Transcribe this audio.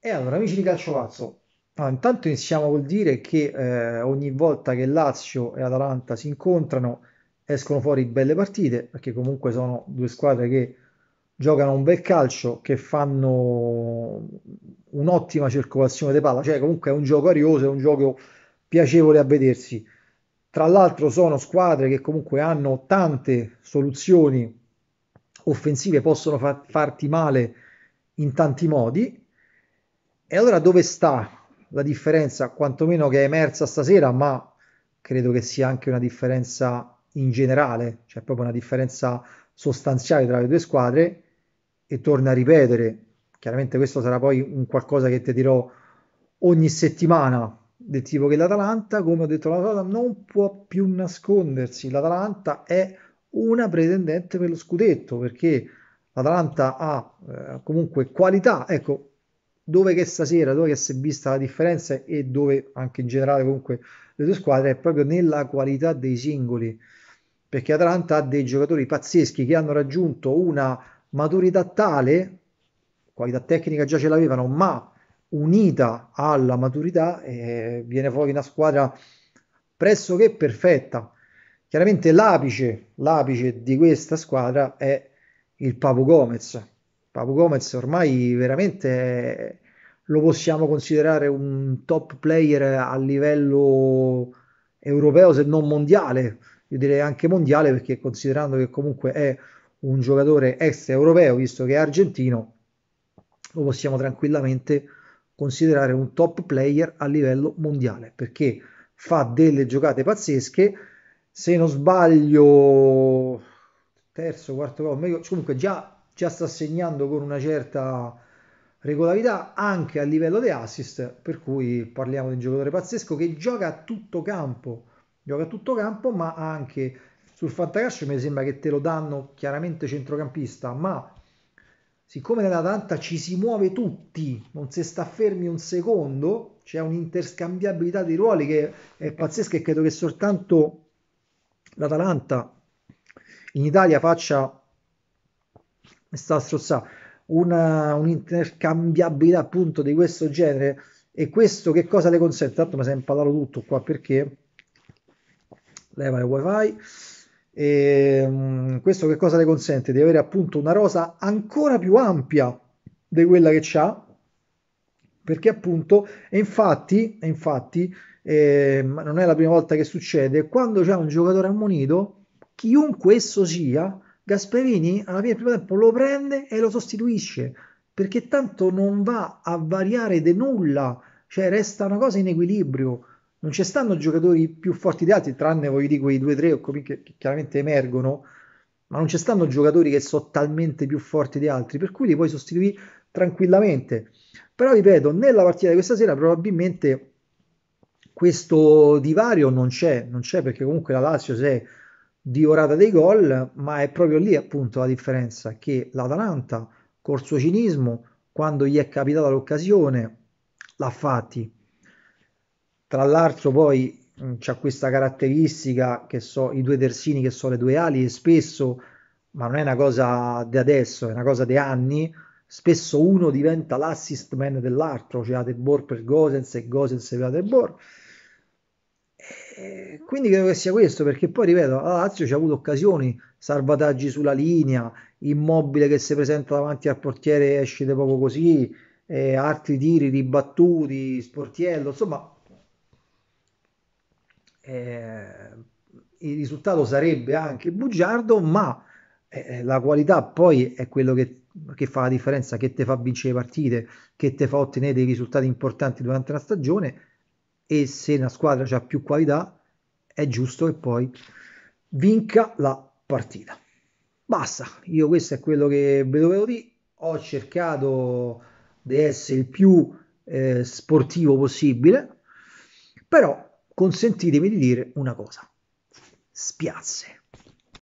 E allora, amici di Calciovazzo, allora, ah, intanto iniziamo col dire che eh, ogni volta che Lazio e Atalanta si incontrano escono fuori belle partite, perché comunque sono due squadre che giocano un bel calcio, che fanno un'ottima circolazione di palla, cioè comunque è un gioco arioso, è un gioco piacevole a vedersi. Tra l'altro sono squadre che comunque hanno tante soluzioni offensive, possono fa- farti male in tanti modi e allora dove sta la differenza, quantomeno che è emersa stasera, ma credo che sia anche una differenza in generale, cioè proprio una differenza sostanziale tra le due squadre? E torna a ripetere, chiaramente questo sarà poi un qualcosa che ti dirò ogni settimana, del tipo che l'Atalanta, come ho detto la volta, non può più nascondersi. L'Atalanta è una pretendente per lo scudetto perché l'Atalanta ha eh, comunque qualità. Ecco, dove che stasera, dove che si è vista la differenza e dove anche in generale comunque le due squadre è proprio nella qualità dei singoli, perché Atalanta ha dei giocatori pazzeschi che hanno raggiunto una maturità tale, qualità tecnica già ce l'avevano, ma unita alla maturità eh, viene fuori una squadra pressoché perfetta. Chiaramente l'apice, l'apice di questa squadra è il Papo Gomez, Papu Gomez ormai veramente lo possiamo considerare un top player a livello europeo se non mondiale, io direi anche mondiale perché considerando che comunque è un giocatore extraeuropeo visto che è argentino, lo possiamo tranquillamente considerare un top player a livello mondiale perché fa delle giocate pazzesche, se non sbaglio terzo, quarto gol, comunque già già sta segnando con una certa regolarità anche a livello di assist, per cui parliamo di un giocatore pazzesco che gioca a tutto campo, gioca a tutto campo, ma anche sul fantacalcio mi sembra che te lo danno chiaramente centrocampista, ma siccome nella tanta ci si muove tutti, non si sta fermi un secondo, c'è un'interscambiabilità di ruoli che è pazzesca e credo che soltanto l'Atalanta in Italia faccia sta a una, un'intercambiabilità appunto di questo genere e questo che cosa le consente? Tanto mi si è impalato tutto qua perché leva il wifi. E, ehm, questo che cosa le consente? Di avere appunto una rosa ancora più ampia di quella che c'ha, perché appunto, e infatti, e infatti eh, non è la prima volta che succede, quando c'è un giocatore ammonito, chiunque esso sia, Gasperini alla fine del primo tempo lo prende e lo sostituisce perché tanto non va a variare di nulla, cioè resta una cosa in equilibrio. Non ci stanno giocatori più forti di altri, tranne voglio dire quei 2 tre che chiaramente emergono, ma non ci stanno giocatori che sono talmente più forti di altri, per cui li puoi sostituire tranquillamente. Però ripeto, nella partita di questa sera probabilmente questo divario non c'è, non c'è perché comunque la Lazio se di orata dei gol, ma è proprio lì appunto la differenza che l'Atalanta col suo cinismo, quando gli è capitata l'occasione, l'ha fatti. Tra l'altro poi c'è questa caratteristica che so i due terzini che sono le due ali e spesso, ma non è una cosa di adesso, è una cosa di anni, spesso uno diventa l'assist man dell'altro, cioè Adebor per Gosens e Gosens per Adebor quindi credo che sia questo, perché poi ripeto, la Lazio ci ha avuto occasioni, salvataggi sulla linea, immobile che si presenta davanti al portiere e esce proprio così, eh, altri tiri ribattuti, sportiello, insomma eh, il risultato sarebbe anche bugiardo, ma eh, eh, la qualità poi è quello che, che fa la differenza, che te fa vincere le partite, che te fa ottenere dei risultati importanti durante la stagione e se una squadra ha più qualità è giusto che poi vinca la partita. Basta, io questo è quello che ve dovevo dire, ho cercato di essere il più eh, sportivo possibile, però consentitemi di dire una cosa, spiazze.